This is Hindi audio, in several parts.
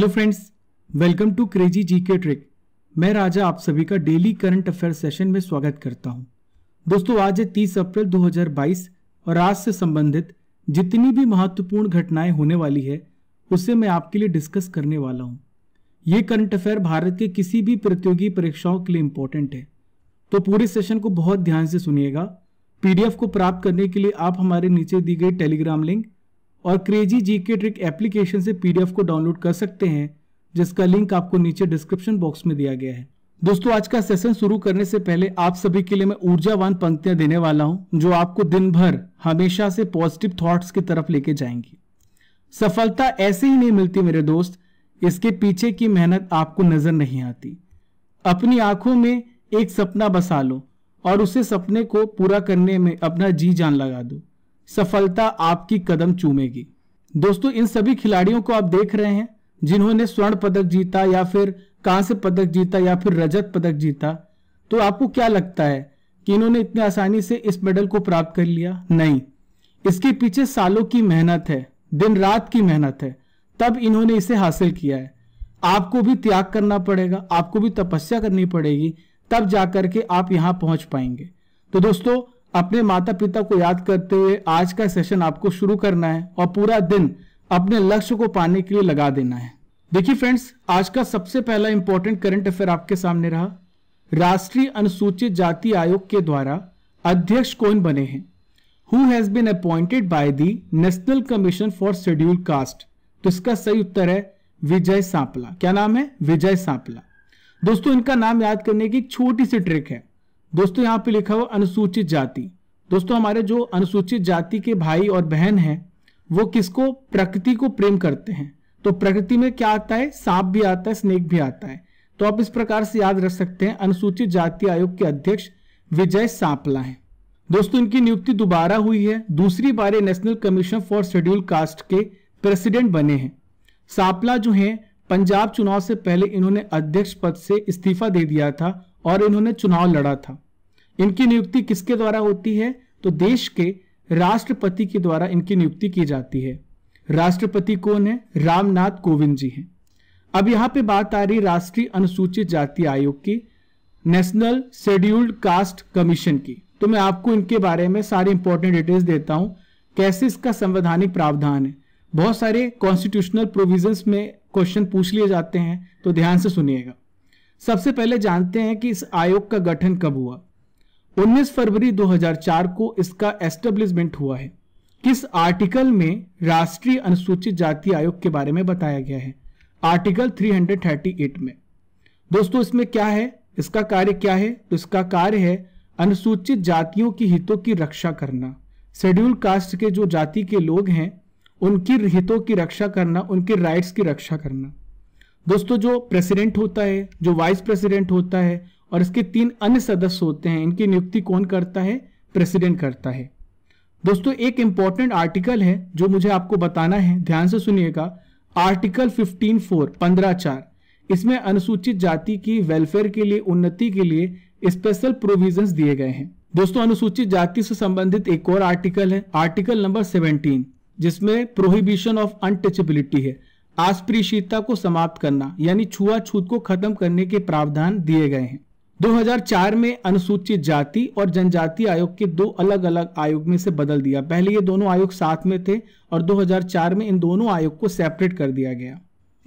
hello friends welcome to crazy GK trick मैं राजा आप सभी का डेली करंट अफेयर सेशन में स्वागत करता हूं दोस्तों आज है 30 अप्रैल 2022 और आज से संबंधित जितनी भी महत्वपूर्ण घटनाएं होने वाली है उसे मैं आपके लिए डिस्कस करने वाला हूं ये करंट अफेयर भारत के किसी भी प्रतियोगी परीक्षाओं के लिए इंपॉर्टेंट है तो पूरे सेशन को बहुत ध्यान से सुनिएगा पीडीएफ को प्राप्त करने के लिए आप हमारे नीचे दी गई टेलीग्राम लिंक और crazy G K trick application से पीडीएफ को डाउनलोड कर सकते हैं जिसका लिंक आपको नीचे डिस्क्रिप्शन बॉक्स में दिया गया है दोस्तों आज का सेशन शुरू करने से पहले आप सभी के लिए मैं ऊर्जावान पंक्तियां देने वाला हूं जो आपको दिन भर हमेशा से पॉजिटिव थॉट्स की तरफ लेके जाएंगी सफलता ऐसे ही नहीं मिलती मेरे दोस्त इसके पीछे की मेहनत आपको नजर नहीं आती अपनी आंखों में एक सपना बसा लो और उसे सपने को पूरा करने में अपना जी जान लगा दो सफलता आपकी कदम चूमेगी दोस्तों इन सभी खिलाड़ियों को आप देख रहे हैं जिन्होंने स्वर्ण पदक जीता या फिर कांस्य पदक जीता या फिर रजत पदक जीता तो आपको क्या लगता है कि इन्होंने इतने आसानी से इस मेडल को प्राप्त कर लिया नहीं इसके पीछे सालों की मेहनत है दिन रात की मेहनत है तब इन्होंने इसे हासिल किया है आपको भी त्याग करना पड़ेगा आपको भी तपस्या करनी पड़ेगी तब जाकर के आप यहां पहुंच पाएंगे तो दोस्तों अपने माता पिता को याद करते हुए आज का सेशन आपको शुरू करना है और पूरा दिन अपने लक्ष्य को पाने के लिए लगा देना है देखिए फ्रेंड्स आज का सबसे पहला इंपॉर्टेंट करंट अफेयर आपके सामने रहा राष्ट्रीय अनुसूचित जाति आयोग के द्वारा अध्यक्ष कौन बने हैं who has been appointed by the national commission for schedule caste तो इसका सही उत्तर है विजय सांपला क्या नाम है विजय सांपला दोस्तों इनका नाम याद करने की छोटी सी ट्रिक है दोस्तों यहाँ पे लिखा हुआ अनुसूचित जाति दोस्तों हमारे जो अनुसूचित जाति के भाई और बहन हैं वो किसको प्रकृति को प्रेम करते हैं तो प्रकृति में क्या आता है सांप भी आता है स्नेक भी आता है तो आप इस प्रकार से याद रख सकते हैं अनुसूचित जाति आयोग के अध्यक्ष विजय सांपला हैं दोस्तों इनकी नियुक्ति दोबारा हुई है दूसरी बार national commission for schedule caste के प्रेसिडेंट बने हैं सांपला जो है पंजाब चुनाव से पहले इन्होंने अध्यक्ष पद से इस्तीफा दे दिया था और इन्होंने चुनाव लड़ा था इनकी नियुक्ति किसके द्वारा होती है तो देश के राष्ट्रपति के द्वारा इनकी नियुक्ति की जाती है राष्ट्रपति कौन है रामनाथ कोविंद जी हैं अब यहां पे बात आ रही राष्ट्रीय अनुसूचित जाति आयोग की नेशनल शेड्यूल्ड कास्ट कमीशन की तो मैं आपको इनके बारे में सारी इंपॉर्टेंट डिटेल्स देता हूं कैसे इसका संवैधानिक प्रावधान है बहुत सारे कॉन्स्टिट्यूशनल प्रोविजंस में क्वेश्चन पूछ लिए जाते हैं तो ध्यान से सुनिएगा सबसे पहले जानते हैं कि इस आयोग का गठन कब हुआ 19 फरवरी 2004 को इसका एस्टेब्लिशमेंट हुआ है किस आर्टिकल में राष्ट्रीय अनुसूचित जाति आयोग के बारे में बताया गया है आर्टिकल 338 में दोस्तों इसमें क्या है इसका कार्य क्या है तो इसका कार्य है अनुसूचित जातियों की हितों की रक्षा करना शेड्यूल कास्ट के जो जाति के लोग हैं उनकी हितों की रक्षा करना उनके राइट्स की रक्षा करना दोस्तों जो प्रेसिडेंट होता है जो वाइस प्रेसिडेंट होता है और इसके तीन अन्य सदस्य होते हैं इनकी नियुक्ति कौन करता है प्रेसिडेंट करता है दोस्तों एक इंपॉर्टेंट आर्टिकल है जो मुझे आपको बताना है ध्यान से सुनिएगा आर्टिकल फिफ्टीन फोर पंद्रह चार इसमें अनुसूचित जाति की वेलफेयर के लिए उन्नति के लिए स्पेशल प्रोविजन दिए गए हैं दोस्तों अनुसूचित जाति से संबंधित एक और आर्टिकल है आर्टिकल नंबर सेवनटीन जिसमें प्रोहिबिशन ऑफ अनटचेबिलिटी है आस्प्रीशीता को समाप्त करना यानी छुआछूत को खत्म करने के प्रावधान दिए गए हैं 2004 में अनुसूचित जाति और जनजाति आयोग के दो अलग अलग आयोग में से बदल दिया पहले ये दोनों आयोग साथ में थे और 2004 में इन दोनों आयोग को सेपरेट कर दिया गया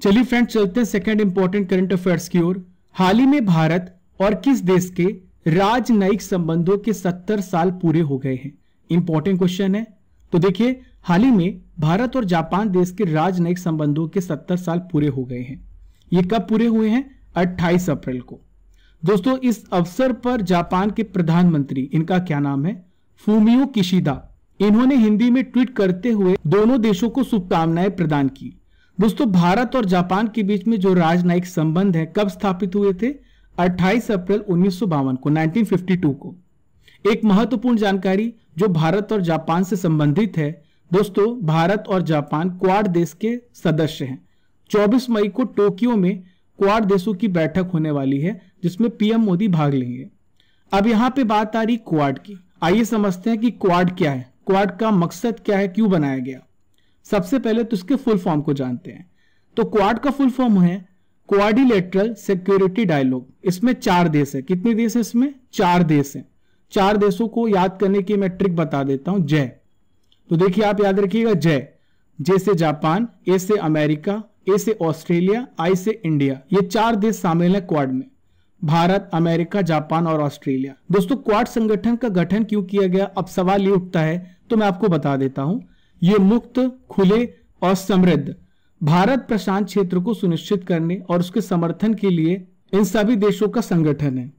चलिए फ्रेंड चलते हैं सेकेंड इंपॉर्टेंट करंट अफेयर्स की ओर हाल ही में भारत और किस देश के राजनयिक संबंधों के सत्तर साल पूरे हो गए हैं इंपॉर्टेंट क्वेश्चन है तो देखिए हाल ही में भारत और जापान देश के राजनयिक संबंधों के सत्तर साल पूरे हो गए हैं ये कब पूरे हुए हैं 28 अप्रैल को दोस्तों इस अवसर पर जापान के प्रधानमंत्री इनका क्या नाम है फूमियो किशिदा इन्होंने हिंदी में ट्वीट करते हुए दोनों देशों को शुभकामनाएं प्रदान की दोस्तों भारत और जापान के बीच में जो राजनयिक संबंध है कब स्थापित हुए थे 28 अप्रैल उन्नीस को 1952 को एक महत्वपूर्ण जानकारी जो भारत और जापान से संबंधित है दोस्तों भारत और जापान क्वाड देश के सदस्य हैं 24 मई को टोक्यो में क्वाड देशों की बैठक होने वाली है जिसमें पीएम मोदी भाग लेंगे अब यहाँ पे बात आ रही क्वाड की आइए समझते हैं कि क्वाड क्या है क्वाड का मकसद क्या है क्यों बनाया गया सबसे पहले तो इसके फुल फॉर्म को जानते हैं तो क्वाड का फुल फॉर्म है क्वाडिलेटरल सिक्योरिटी डायलॉग इसमें चार देश है कितने देश है इसमें चार देश है चार देशों को याद करने की मैं ट्रिक बता देता हूं जय तो देखिए आप याद रखिएगा जय जे से जापान ए से अमेरिका ए से ऑस्ट्रेलिया आई से इंडिया ये चार देश शामिल है क्वाड में भारत अमेरिका जापान और ऑस्ट्रेलिया दोस्तों क्वाड संगठन का गठन क्यों किया गया अब सवाल ये उठता है तो मैं आपको बता देता हूं ये मुक्त खुले और समृद्ध भारत प्रशांत क्षेत्र को सुनिश्चित करने और उसके समर्थन के लिए इन सभी देशों का संगठन है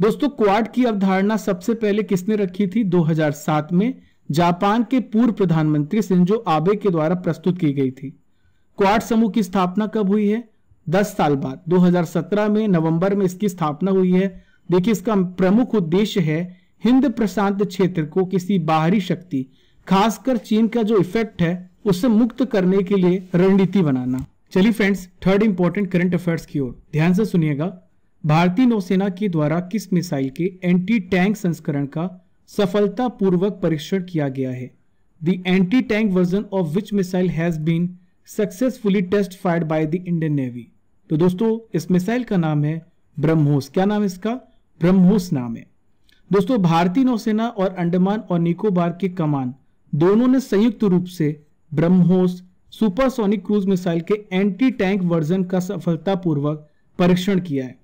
दोस्तों क्वाड की अवधारणा सबसे पहले किसने रखी थी 2007 में जापान के पूर्व प्रधानमंत्री सिंजो आबे के द्वारा प्रस्तुत की गई थी क्वाड समूह की स्थापना कब हुई है दस साल बाद 2017 में नवंबर में इसकी स्थापना हुई है देखिए इसका प्रमुख उद्देश्य है हिंद प्रशांत क्षेत्र को किसी बाहरी शक्ति खासकर चीन का जो इफेक्ट है उससे मुक्त करने के लिए रणनीति बनाना चलिए friends third important current affairs की ओर ध्यान से सुनिएगा भारतीय नौसेना के द्वारा किस मिसाइल के एंटी टैंक संस्करण का सफलतापूर्वक परीक्षण किया गया है the anti tank version of which missile has been successfully test fired by the Indian navy तो दोस्तों इस मिसाइल का नाम है ब्रह्मोस क्या नाम है इसका ब्रह्मोस नाम है दोस्तों भारतीय नौसेना और अंडमान और निकोबार के कमान दोनों ने संयुक्त रूप से ब्रह्मोस सुपरसोनिक क्रूज मिसाइल के एंटी टैंक वर्जन का सफलतापूर्वक परीक्षण किया है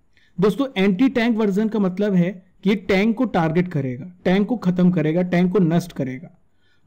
दोस्तों एंटी टैंक वर्जन का मतलब है कि टैंक को टारगेट करेगा टैंक को खत्म करेगा टैंक को नष्ट करेगा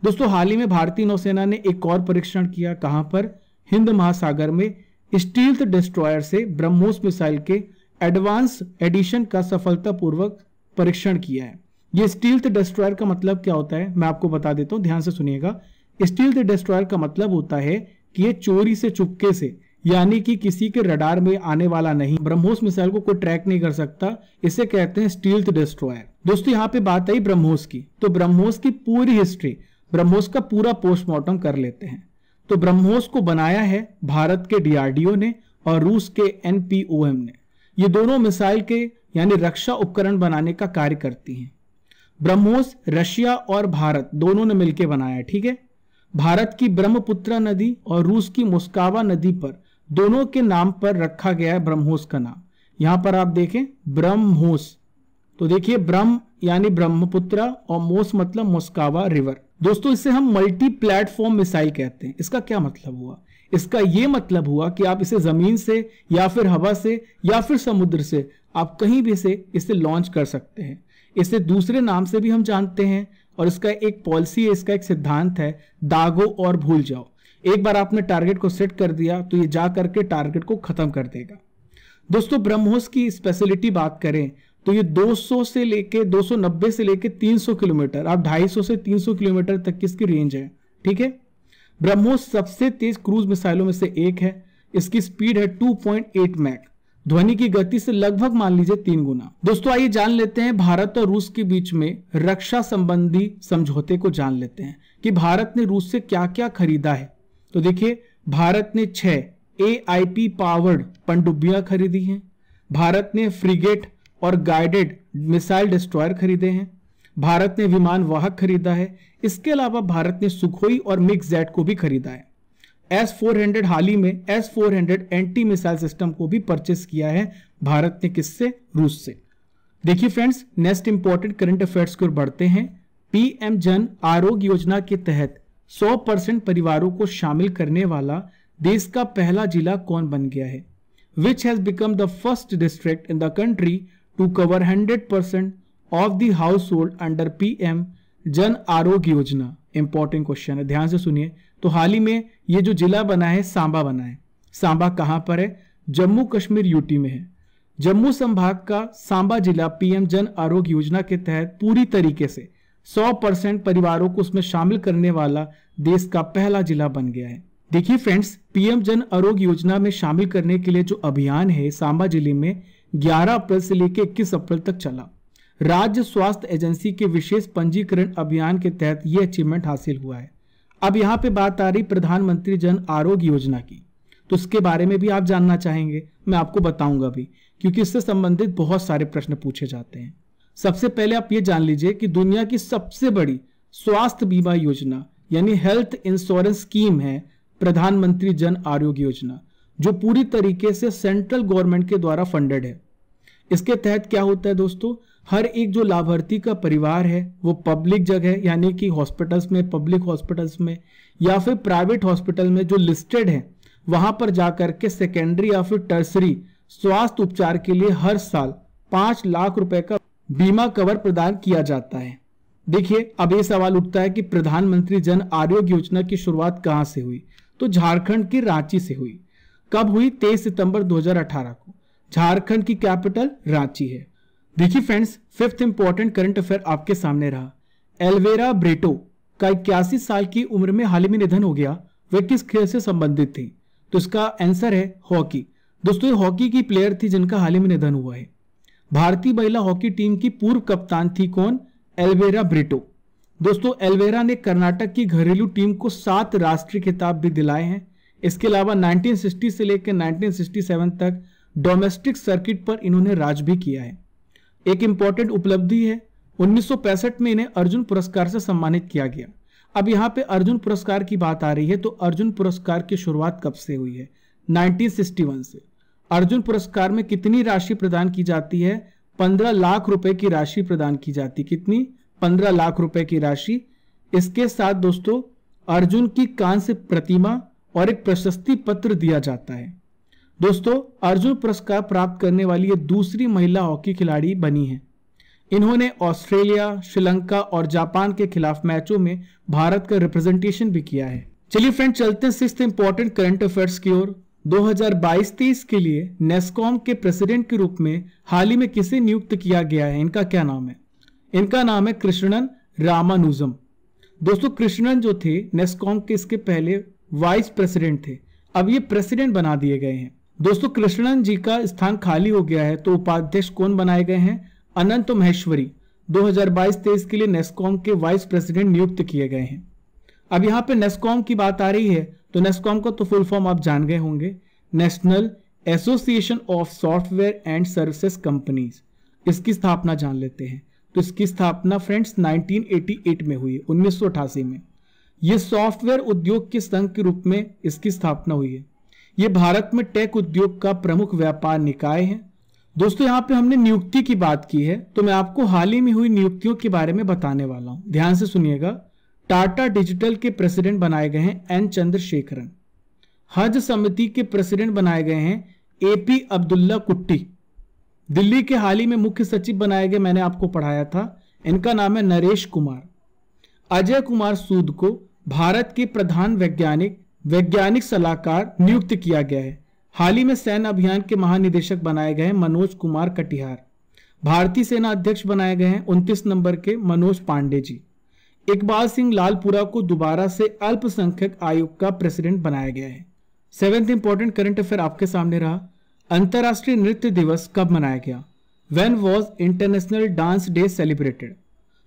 दोस्तों हाल ही में भारतीय नौसेना ने एक और परीक्षण किया कहां पर हिंद महासागर में स्टील्थ डिस्ट्रॉयर से ब्रह्मोस मिसाइल के एडवांस एडिशन का सफलतापूर्वक परीक्षण किया है ये स्टील्थ डिस्ट्रॉयर का मतलब क्या होता है मैं आपको बता देता हूँ ध्यान से सुनिएगा स्टील्थ डिस्ट्रॉयर का मतलब होता है कि ये चोरी से चुपके से यानी कि किसी के रडार में आने वाला नहीं ब्रह्मोस मिसाइल को कोई ट्रैक नहीं कर सकता इसे कहते हैं स्टील्थ डिस्ट्रॉयर दोस्तों यहाँ पे बात आई ब्रह्मोस की तो ब्रह्मोस की पूरी हिस्ट्री ब्रह्मोस का पूरा पोस्टमार्टम कर लेते हैं तो ब्रह्मोस को बनाया है भारत के डीआरडीओ ने और रूस के एनपीओएम ने ये दोनों मिसाइल के यानी रक्षा उपकरण बनाने का कार्य करती हैं ब्रह्मोस रशिया और भारत दोनों ने मिलकर बनाया ठीक है भारत की ब्रह्मपुत्र नदी और रूस की मुस्कावा नदी पर दोनों के नाम पर रखा गया है ब्रह्मोस का नाम यहां पर आप देखें ब्रह्मोस तो देखिए ब्रह्म यानी ब्रह्मपुत्र और मोस मतलब मुस्कावा रिवर दोस्तों इसे हम मल्टी प्लेटफॉर्म मिसाइल कहते हैं इसका क्या मतलब हुआ इसका ये मतलब हुआ कि आप इसे ज़मीन से या फिर हवा से या फिर समुद्र से आप कहीं भी से इसे लॉन्च कर सकते हैं इसे दूसरे नाम से भी हम जानते हैं और इसका एक पॉलिसी है इसका एक सिद्धांत है दागो और भूल जाओ एक बार आपने टारगेट को सेट कर दिया तो ये जा करके टारगेट को ख़त्म कर देगा दोस्तों ब्रह्मोस की स्पेशलिटी बात करें तो ये 200 से लेके 290 से लेके 300 किलोमीटर आप 250 से 300 किलोमीटर तक की इसकी रेंज है ठीक है ब्रह्मोस सबसे तेज क्रूज मिसाइलों में से एक है इसकी स्पीड है 2.8 मैक ध्वनि की गति से लगभग मान लीजिए तीन गुना दोस्तों आइए जान लेते हैं भारत और रूस के बीच में रक्षा संबंधी समझौते को जान लेते हैं कि भारत ने रूस से क्या क्या खरीदा है तो देखिए भारत ने छ ए पावर्ड पनडुब्बियां खरीदी हैं भारत ने फ्रिगेट और गाइडेड मिसाइल डिस्ट्रॉयर खरीदे हैं भारत ने विमान वाहक खरीदा है इसके अलावा भारत ने सुखोई और मिक्स जेट को भी खरीदा है एस फोर हंड्रेड हाल ही में S four hundred anti missile system को भी परचेस किया है भारत ने किससे रूस से देखिए friends next important current affairs की ओर बढ़ते हैं पीएम जन आरोग्य योजना के तहत 100 परसेंट परिवारों को शामिल करने वाला देश का पहला जिला कौन बन गया है which has become the first district in the country to cover hundred percent of the household under P M Jan Arogya योजना इंपॉर्टेंट क्वेश्चन है ध्यान से सुनिए तो हाल ही में ये जो जिला बना है सांबा बना है सांबा कहाँ पर है जम्मू कश्मीर यूटी में है जम्मू संभाग का सांबा जिला पीएम जन आरोग्य योजना के तहत पूरी तरीके से 100 परसेंट परिवारों को उसमें शामिल करने वाला देश का पहला जिला बन गया है देखिए फ्रेंड्स पीएम जन आरोग्य योजना में शामिल करने के लिए जो अभियान है सांबा जिले में 11 अप्रैल से लेकर इक्कीस अप्रैल तक चला राज्य स्वास्थ्य एजेंसी के विशेष पंजीकरण अभियान के तहत ये अचीवमेंट हासिल हुआ है अब यहाँ पे बात आ रही प्रधानमंत्री जन आरोग्य योजना की तो उसके बारे में भी आप जानना चाहेंगे मैं आपको बताऊंगा भी क्योंकि इससे संबंधित बहुत सारे प्रश्न पूछे जाते हैं सबसे पहले आप ये जान लीजिए कि दुनिया की सबसे बड़ी स्वास्थ्य बीमा योजना यानी हेल्थ इंश्योरेंस स्कीम है प्रधानमंत्री जन आरोग्य योजना जो पूरी तरीके से सेंट्रल गवर्नमेंट के द्वारा फंडेड है इसके तहत क्या होता है दोस्तों हर एक जो लाभार्थी का परिवार है वो पब्लिक जगह यानी कि हॉस्पिटल्स में पब्लिक हॉस्पिटल्स में या फिर प्राइवेट हॉस्पिटल में जो लिस्टेड हैं वहां पर जाकर के सेकेंडरी या फिर टर्सरी स्वास्थ्य उपचार के लिए हर साल पांच लाख रुपए का बीमा कवर प्रदान किया जाता है देखिए अब ये सवाल उठता है कि प्रधानमंत्री जन आरोग्य योजना की शुरुआत कहाँ से हुई तो झारखंड के रांची से हुई कब हुई 23 सितंबर 2018 को झारखंड की कैपिटल रांची है देखिए friends fifth important current affair आपके सामने रहा एलवेरा ब्रेटो का इक्यासी साल की उम्र में हाल ही में निधन हो गया वे किस खेल से संबंधित थी तो इसका आंसर है हॉकी दोस्तों ये हॉकी की प्लेयर थी जिनका हाल ही में निधन हुआ है भारतीय महिला हॉकी टीम की पूर्व कप्तान थी कौन एलवेरा ब्रिटो दोस्तों एलवेरा ने कर्नाटक की घरेलू टीम को सात राष्ट्रीय खिताब भी दिलाए हैं इसके अलावा 1960 से लेकर 1967 तक डोमेस्टिक सर्किट पर इन्होंने राज भी किया है एक इम्पॉर्टेंट उपलब्धि है 1965 में इन्हें अर्जुन पुरस्कार से सम्मानित किया गया अब यहाँ पे अर्जुन पुरस्कार की बात आ रही है तो अर्जुन पुरस्कार की शुरुआत कब से हुई है 1961 से अर्जुन पुरस्कार में कितनी राशि प्रदान की जाती है 15 लाख रुपए की राशि प्रदान की जाती कितनी 15 लाख रुपए की राशि इसके साथ दोस्तों अर्जुन की कांस्य प्रतिमा और एक प्रशस्ति पत्र दिया जाता है दोस्तों अर्जुन पुरस्कार प्राप्त करने वाली ये दूसरी महिला हॉकी खिलाड़ी बनी है इन्होंने ऑस्ट्रेलिया श्रीलंका और जापान के खिलाफ मैचों में भारत का रिप्रेजेंटेशन भी किया है चलिए फ्रेंड चलते हैं सिक्स इंपॉर्टेंट करंट अफेयर्स की ओर 2022-23 के लिए नेस्कॉम के प्रेसिडेंट के रूप में हाल ही में किसे नियुक्त किया गया है इनका क्या नाम है इनका नाम है कृष्णन रामानुजम दोस्तों कृष्णन जो थे नेस्कॉम के इसके पहले वाइस प्रेसिडेंट थे अब ये प्रेसिडेंट बना दिए गए हैं दोस्तों कृष्णन जी का स्थान खाली हो गया है तो उपाध्यक्ष कौन बनाए गए हैं अनंत महेश्वरी 2022-23 के लिए नेस्कॉम के वाइस प्रेसिडेंट नियुक्त किए गए हैं अब यहाँ पे नेस्कॉम की बात आ रही है तो नेस्कॉम का तो फुल फॉर्म आप जान गए होंगे national association of software and services companies इसकी स्थापना जान लेते हैं तो इसकी स्थापना फ्रेंड्स 1988 में हुई है उन्नीस में यह सॉफ्टवेयर उद्योग के संघ के रूप में इसकी स्थापना हुई है यह भारत में टेक उद्योग का प्रमुख व्यापार निकाय है दोस्तों यहाँ पे हमने नियुक्ति की बात की है तो मैं आपको हाल ही में हुई नियुक्तियों के बारे में बताने वाला हूँ ध्यान से सुनिएगा टाटा डिजिटल के प्रेसिडेंट बनाए गए हैं एन चंद्रशेखरन हज समिति के प्रेसिडेंट बनाए गए हैं ए पी अब्दुल्ला कुट्टी दिल्ली के हाल ही में मुख्य सचिव बनाए गए मैंने आपको पढ़ाया था इनका नाम है नरेश कुमार अजय कुमार सूद को भारत के प्रधान वैज्ञानिक वैज्ञानिक सलाहकार नियुक्त किया गया है हाल ही में सैन्य अभियान के महानिदेशक बनाए गए मनोज कुमार कटिहार भारतीय सेना अध्यक्ष बनाए गए हैं उनतीस नंबर के मनोज पांडे जी इकबाल सिंह लालपुरा को दोबारा से अल्पसंख्यक आयोग का प्रेसिडेंट बनाया गया है सेवेंथ इंपॉर्टेंट करंट अफेयर आपके सामने रहा अंतर्राष्ट्रीय नृत्य दिवस कब मनाया गया when was international dance day celebrated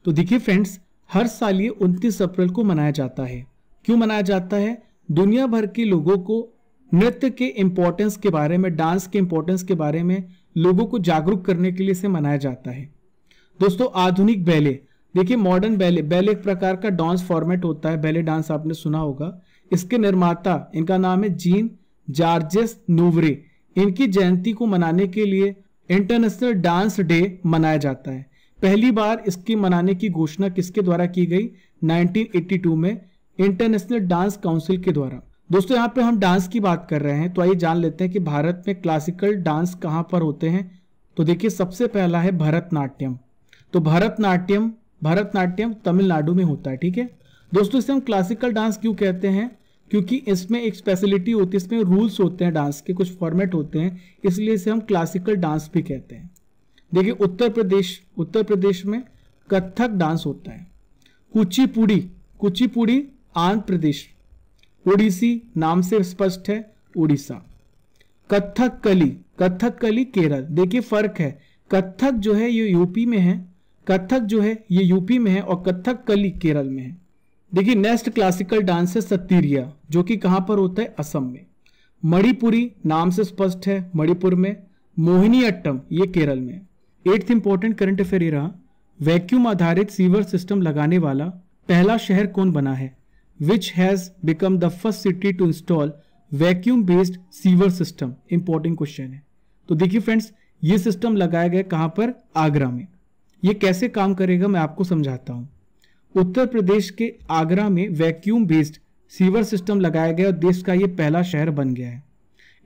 तो देखिए फ्रेंड्स हर साल ये 29 अप्रैल को मनाया जाता है क्यों मनाया जाता है दुनिया भर के लोगों को नृत्य के इम्पोर्टेंस के बारे में डांस के इम्पोर्टेंस के बारे में लोगों को जागरूक करने के लिए इसे मनाया जाता है दोस्तों आधुनिक बैले देखिए मॉडर्न बैले बैले एक प्रकार का डांस फॉर्मेट होता है बैले डांस आपने सुना होगा इसके निर्माता इनका नाम है जीन जार्जेस नूवरे इनकी जयंती को मनाने के लिए इंटरनेशनल डांस डे मनाया जाता है पहली बार इसकी मनाने की घोषणा किसके द्वारा की गई 1982 में इंटरनेशनल डांस काउंसिल के द्वारा दोस्तों यहाँ पे हम डांस की बात कर रहे हैं तो आइए जान लेते हैं कि भारत में क्लासिकल डांस कहाँ पर होते हैं तो देखिए सबसे पहला है भरतनाट्यम तो भरतनाट्यम भरतनाट्यम तमिलनाडु में होता है ठीक है दोस्तों इसे हम क्लासिकल डांस क्यों कहते हैं क्योंकि इसमें एक स्पेशलिटी होती है इसमें रूल्स होते हैं डांस के कुछ फॉर्मेट होते हैं इसलिए इसे हम क्लासिकल डांस भी कहते हैं देखिए उत्तर प्रदेश उत्तर प्रदेश में कथक डांस होता है कुचिपुड़ी कुचिपुड़ी आंध्र प्रदेश उड़ीसी नाम से स्पष्ट है उड़ीसा कथक कली कथक कली केरल देखिए फर्क है कथक जो है ये यूपी में है कथक जो है ये यूपी में है और कथक कली केरल में है देखिए नेक्स्ट क्लासिकल डांस है सतीरिया जो कि कहाँ पर होता है असम में मणिपुरी नाम से स्पष्ट है मणिपुर में मोहिनी अट्टम ये केरल में है एट्थ इंपॉर्टेंट करंट अफेयर ये रहा वैक्यूम आधारित सीवर सिस्टम लगाने वाला पहला शहर कौन बना है which has become the first city to install vacuum based sewer system important question है तो देखिए फ्रेंड्स ये सिस्टम लगाया गया कहाँ पर आगरा में ये कैसे काम करेगा मैं आपको समझाता हूँ उत्तर प्रदेश के आगरा में वैक्यूम बेस्ड सीवर सिस्टम लगाया गया और देश का ये पहला शहर बन गया है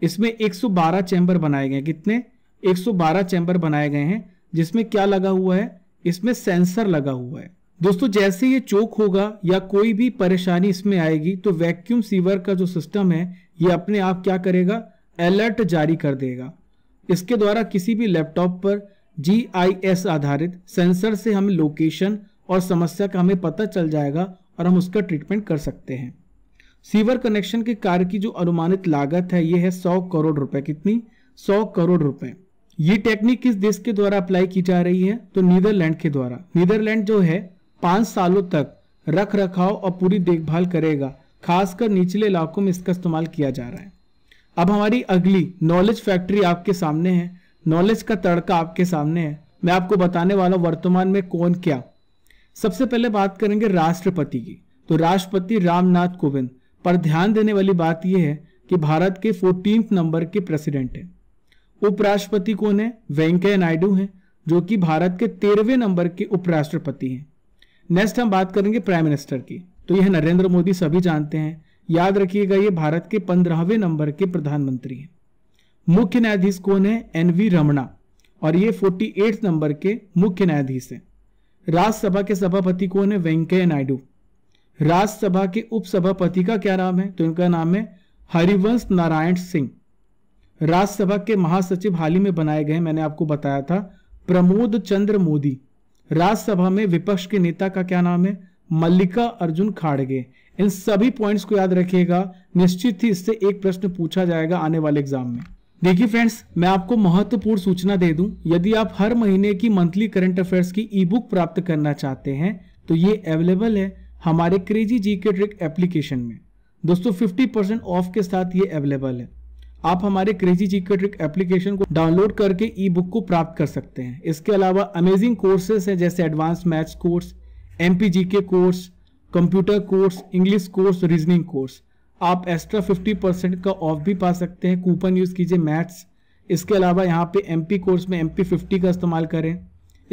इसमें 112 चैंबर बनाए गए कितने 112 चैम्बर बनाए गए हैं जिसमें क्या लगा हुआ है इसमें सेंसर लगा हुआ है दोस्तों जैसे ये चोक होगा या कोई भी परेशानी इसमें आएगी तो वैक्यूम सीवर का जो सिस्टम है ये अपने आप क्या करेगा अलर्ट जारी कर देगा इसके द्वारा किसी भी लैपटॉप पर जी आधारित सेंसर से हमें लोकेशन और समस्या का हमें पता चल जाएगा और हम उसका ट्रीटमेंट कर सकते हैं सीवर कनेक्शन के कार्य की जो अनुमानित लागत है ये है सौ करोड़ रुपए कितनी सौ करोड़ रुपए ये टेक्निक किस देश के द्वारा अप्लाई की जा रही है तो नीदरलैंड के द्वारा नीदरलैंड जो है पांच सालों तक रख रखाव और पूरी देखभाल करेगा खासकर निचले इलाकों में इसका इस्तेमाल किया जा रहा है अब हमारी अगली नॉलेज फैक्ट्री आपके सामने है नॉलेज का तड़का आपके सामने है मैं आपको बताने वाला वर्तमान में कौन क्या सबसे पहले बात करेंगे राष्ट्रपति की तो राष्ट्रपति रामनाथ कोविंद पर ध्यान देने वाली बात यह है कि भारत के फोर्टीन नंबर के प्रेसिडेंट हैं उपराष्ट्रपति कौन है वेंकैया नायडू हैं जो कि भारत के तेरहवें नंबर के उपराष्ट्रपति हैं नेक्स्ट हम बात करेंगे प्राइम मिनिस्टर की तो यह नरेंद्र मोदी सभी जानते हैं याद रखिएगा ये भारत के पंद्रहवें नंबर के प्रधानमंत्री हैं मुख्य न्यायाधीश कौन है एन वी रमणा और ये फोर्टी नंबर के मुख्य न्यायाधीश हैं राज्यसभा के सभापति कौन है वेंकैया नायडू राज्यसभा के उपसभापति का क्या नाम है तो इनका नाम है हरिवंश नारायण सिंह राज्यसभा के महासचिव हाल ही में बनाए गए मैंने आपको बताया था प्रमोद चंद्र मोदी राज्यसभा में विपक्ष के नेता का क्या नाम है मल्लिका अर्जुन खाड़गे इन सभी पॉइंट्स को याद रखिएगा निश्चित ही इससे एक प्रश्न पूछा जाएगा आने वाले एग्जाम में देखिए फ्रेंड्स मैं आपको महत्वपूर्ण सूचना दे दूं यदि आप हर महीने की मंथली करंट अफेयर्स की ई बुक प्राप्त करना चाहते हैं तो ये अवेलेबल है हमारे crazy G K trick application में दोस्तों 50% ऑफ के साथ ये अवेलेबल है आप हमारे crazy G K trick application को डाउनलोड करके ई बुक को प्राप्त कर सकते हैं इसके अलावा अमेजिंग कोर्सेज हैं जैसे advance maths course M K course computer course English course reasoning course आप एक्स्ट्रा 50 परसेंट का ऑफ भी पा सकते हैं कूपन यूज़ कीजिए मैथ्स इसके अलावा यहाँ पे एम कोर्स में एम पी का इस्तेमाल करें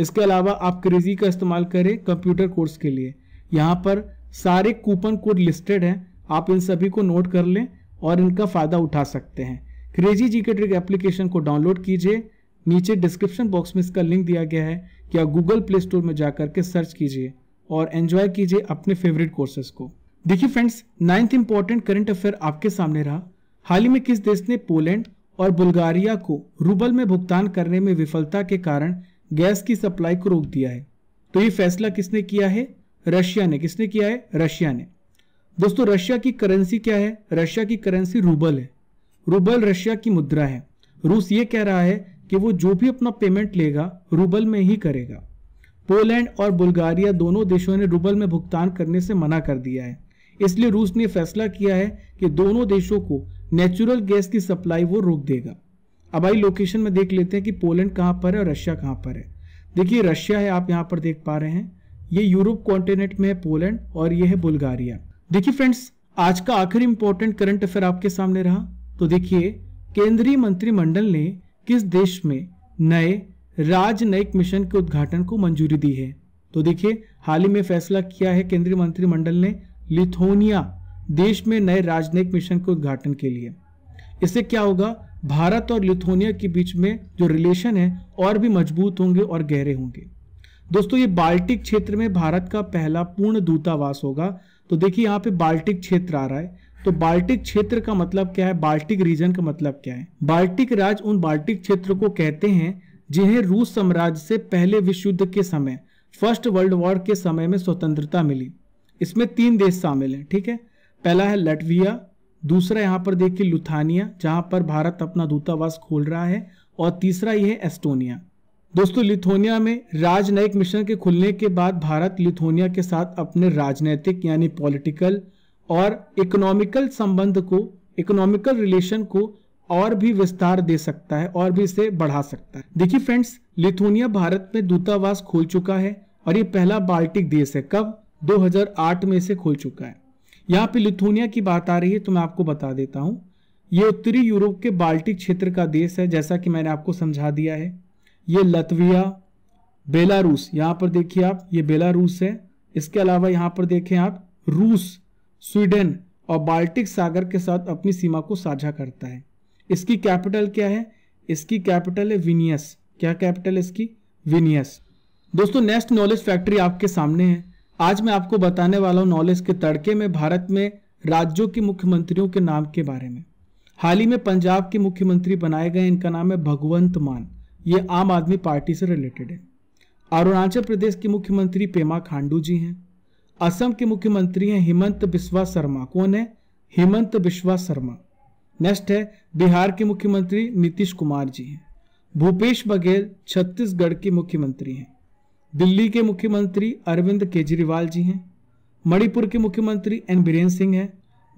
इसके अलावा आप क्रेजी का इस्तेमाल करें कंप्यूटर कोर्स के लिए यहाँ पर सारे कूपन कोड लिस्टेड हैं आप इन सभी को नोट कर लें और इनका फ़ायदा उठा सकते हैं crazy G K trick application को डाउनलोड कीजिए नीचे डिस्क्रिप्शन बॉक्स में इसका लिंक दिया गया है कि आप गूगल प्ले स्टोर में जा करके सर्च कीजिए और एन्जॉय कीजिए अपने फेवरेट कोर्सेज को देखिए friends ninth important current affair आपके सामने रहा हाल ही में किस देश ने पोलैंड और बुल्गारिया को रूबल में भुगतान करने में विफलता के कारण गैस की सप्लाई को रोक दिया है तो ये फैसला किसने किया है रशिया ने किसने किया है रशिया ने दोस्तों रशिया की करेंसी क्या है रशिया की करेंसी रूबल है रूबल रशिया की मुद्रा है रूस ये कह रहा है कि वो जो भी अपना पेमेंट लेगा रूबल में ही करेगा पोलैंड और बुल्गारिया दोनों देशों ने रूबल में भुगतान करने से मना कर दिया है इसलिए रूस ने फैसला किया है कि दोनों देशों को नेचुरल गैस की सप्लाई वो रोक देगा अब आई लोकेशन में देख लेते हैं कि पोलैंड कहाँ पर है और रशिया कहाँ पर है देखिए रशिया है आप यहाँ पर देख पा रहे हैं ये यूरोप कॉन्टिनेंट में है पोलैंड और ये है बुल्गारिया देखिए फ्रेंड्स आज का आखिर इंपॉर्टेंट करंट अफेयर आपके सामने रहा तो देखिए केंद्रीय मंत्रिमंडल ने किस देश में नए राजनयिक मिशन के उद्घाटन को मंजूरी दी है तो देखिए हाल ही में फैसला किया है केंद्रीय मंत्रिमंडल ने लिथोनिया देश में नए राजनयिक मिशन के उद्घाटन के लिए इससे क्या होगा भारत और लिथोनिया के बीच में जो रिलेशन है और भी मजबूत होंगे और गहरे होंगे दोस्तों ये बाल्टिक क्षेत्र में भारत का पहला पूर्ण दूतावास होगा तो देखिए यहाँ पे बाल्टिक क्षेत्र आ रहा है तो बाल्टिक क्षेत्र का मतलब क्या है बाल्टिक रीजन का मतलब क्या है बाल्टिक राज्य उन बाल्टिक क्षेत्र को कहते हैं जिन्हें रूस साम्राज्य से पहले विश्व युद्ध के समय फर्स्ट वर्ल्ड वॉर के समय में स्वतंत्रता मिली इसमें तीन देश शामिल हैं ठीक है पहला है लटविया दूसरा यहाँ पर देखिए लुथानिया जहाँ पर भारत अपना दूतावास खोल रहा है और तीसरा यह है एस्टोनिया दोस्तों लिथुनिया में राजनयिक मिशन के खुलने के बाद भारत लिथुनिया के साथ अपने राजनैतिक यानी पॉलिटिकल और इकोनॉमिकल संबंध को इकोनॉमिकल रिलेशन को और भी विस्तार दे सकता है और भी इसे बढ़ा सकता है देखिए फ्रेंड्स लिथुनिया भारत में दूतावास खोल चुका है और ये पहला बाल्टिक देश है कब 2008 में इसे खोल चुका है यहाँ पे लिथुनिया की बात आ रही है तो मैं आपको बता देता हूँ ये उत्तरी यूरोप के बाल्टिक क्षेत्र का देश है जैसा कि मैंने आपको समझा दिया है ये लतविया बेलारूस यहां पर देखिए आप ये बेलारूस है इसके अलावा यहां पर देखें आप रूस स्वीडन और बाल्टिक सागर के साथ अपनी सीमा को साझा करता है इसकी कैपिटल क्या है इसकी कैपिटल है विनियस क्या कैपिटल इसकी विनियस दोस्तों नेक्स्ट नॉलेज फैक्ट्री आपके सामने है आज मैं आपको बताने वाला हूँ नॉलेज के तड़के में भारत में राज्यों के मुख्यमंत्रियों के नाम के बारे में हाल ही में पंजाब के मुख्यमंत्री बनाए गए इनका नाम है भगवंत मान ये आम आदमी पार्टी से रिलेटेड है अरुणाचल प्रदेश के मुख्यमंत्री पेमा खांडू जी हैं असम के मुख्यमंत्री हैं हेमंत बिस्वा शर्मा कौन है हेमंत बिस्वा शर्मा नेक्स्ट है बिहार के मुख्यमंत्री नीतीश कुमार जी हैं भूपेश बघेल छत्तीसगढ़ के मुख्यमंत्री हैं दिल्ली के मुख्यमंत्री अरविंद केजरीवाल जी हैं मणिपुर के मुख्यमंत्री एन बीरेन सिंह हैं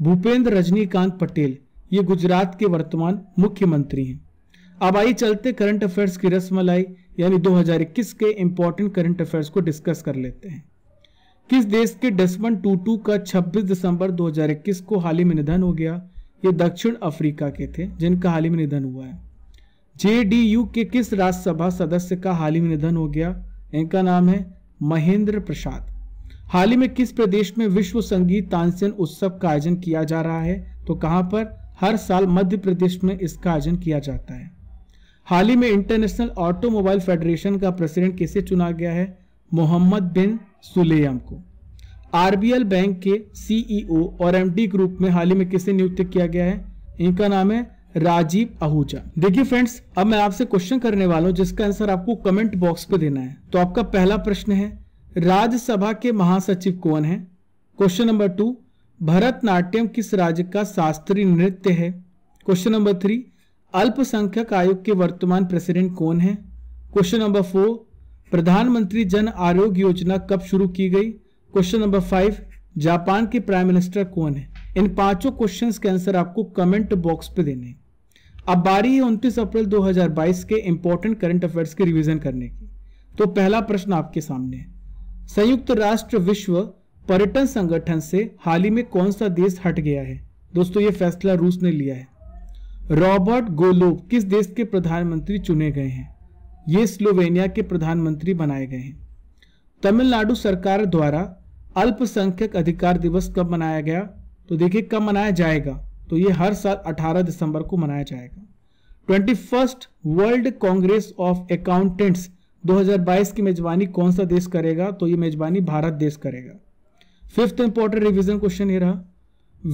भूपेंद्र रजनीकांत पटेल ये गुजरात के वर्तमान मुख्यमंत्री हैं अब आइए चलते करंट अफेयर्स की रसमलाई यानी 2021 के इम्पोर्टेंट करंट अफेयर्स को डिस्कस कर लेते हैं किस देश के डस्टमन टूटू का 26 दिसंबर 2021 को हाल ही में निधन हो गया ये दक्षिण अफ्रीका के थे जिनका हाल ही में निधन हुआ है जे के किस राज्यसभा सदस्य का हाल ही में निधन हो गया इनका नाम है महेंद्र प्रसाद हाल ही में किस प्रदेश में विश्व संगीत तानसेन उत्सव का आयोजन किया जा रहा है तो कहां पर हर साल मध्य प्रदेश में इसका आयोजन किया जाता है हाल ही में इंटरनेशनल ऑटोमोबाइल फेडरेशन का प्रेसिडेंट किसे चुना गया है मोहम्मद बिन सुलेम को आरबीएल बैंक के सीईओ और एमडी ग्रुप में हाल ही में किसे नियुक्त किया गया है इनका नाम है राजीव आहूजा देखिए फ्रेंड्स अब मैं आपसे क्वेश्चन करने वाला हूँ जिसका आंसर आपको कमेंट बॉक्स पे देना है तो आपका पहला प्रश्न है राज्यसभा के महासचिव कौन है क्वेश्चन नंबर टू भरतनाट्यम किस राज्य का शास्त्रीय नृत्य है क्वेश्चन नंबर थ्री अल्पसंख्यक आयोग के वर्तमान प्रेसिडेंट कौन है क्वेश्चन नंबर फोर प्रधानमंत्री जन आरोग्य योजना कब शुरू की गई क्वेश्चन नंबर फाइव जापान के प्राइम मिनिस्टर कौन है इन पांचों क्वेश्चन के आंसर आपको कमेंट बॉक्स पे देने अब बारी है उनतीस अप्रैल 2022 के इंपॉर्टेंट करंट अफेयर्स के रिवीजन करने की तो पहला प्रश्न आपके सामने है संयुक्त राष्ट्र विश्व पर्यटन संगठन से हाल ही में कौन सा देश हट गया है दोस्तों ये फैसला रूस ने लिया है रॉबर्ट गोलो किस देश के प्रधानमंत्री चुने गए हैं ये स्लोवेनिया के प्रधानमंत्री बनाए गए हैं तमिलनाडु सरकार द्वारा अल्पसंख्यक अधिकार दिवस कब मनाया गया तो देखिए कब मनाया जाएगा तो ये हर साल 18 दिसंबर को मनाया जाएगा twenty first world congress of accountants 2022 की मेजबानी कौन सा देश करेगा तो ये मेजबानी भारत देश करेगा फिफ्थ इंपॉर्टेंट रिविजन क्वेश्चन ये रहा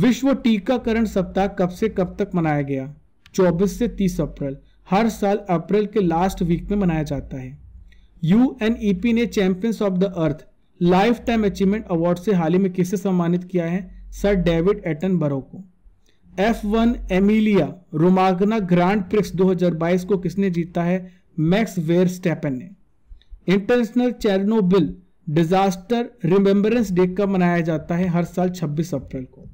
विश्व टीकाकरण सप्ताह कब से कब तक मनाया गया 24 से 30 अप्रैल हर साल अप्रैल के लास्ट वीक में मनाया जाता है यू e ने champions of the earth lifetime achievement award से हाल ही में किसे सम्मानित किया है सर डेविड एटन बरो को F one Emilia Romagna grand prix 2022 को किसने जीता है मैक्स वेयर स्टेपन ने international Chernobyl disaster remembrance day कब मनाया जाता है हर साल 26 अप्रैल को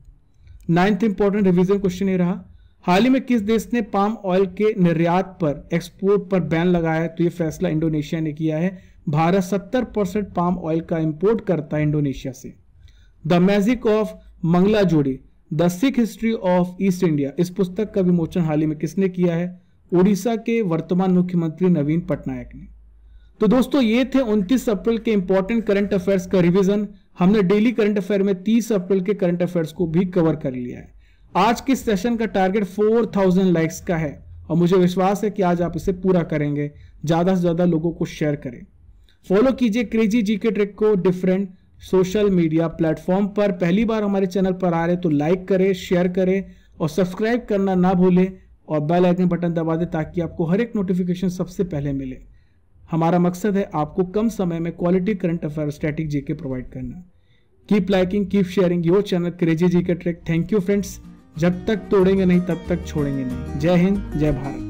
नाइन्थ इंपॉर्टेंट रिवीजन क्वेश्चन ये रहा हाल ही में किस देश ने पाम ऑयल के निर्यात पर एक्सपोर्ट पर बैन लगाया है तो ये फैसला इंडोनेशिया ने किया है भारत 70 परसेंट पाम ऑयल का इंपोर्ट करता है इंडोनेशिया से the magic of Manglajodi the Sikh history of East India इस पुस्तक का विमोचन हाल ही में किसने किया है उड़ीसा के वर्तमान मुख्यमंत्री नवीन पटनायक ने तो दोस्तों ये थे 29 अप्रैल के इंपॉर्टेंट करंट अफेयर्स का रिवीजन हमने डेली करंट अफेयर में 30 अप्रैल के करंट अफेयर्स को भी कवर कर लिया है आज के सेशन का टारगेट 4000 लाइक्स का है और मुझे विश्वास है कि आज आप इसे पूरा करेंगे ज़्यादा से ज़्यादा लोगों को शेयर करें फॉलो कीजिए क्रेजी जी के ट्रिक को डिफरेंट सोशल मीडिया प्लेटफॉर्म पर पहली बार हमारे चैनल पर आ रहे तो लाइक करें शेयर करें और सब्सक्राइब करना ना भूलें और बेल आइकन बटन दबा दें ताकि आपको हर एक नोटिफिकेशन सबसे पहले मिले हमारा मकसद है आपको कम समय में quality current affair strategic G K provide करना keep liking keep sharing your channel crazy G K trick thank you friends जब तक तोड़ेंगे नहीं तब तक छोड़ेंगे नहीं जय हिंद जय भारत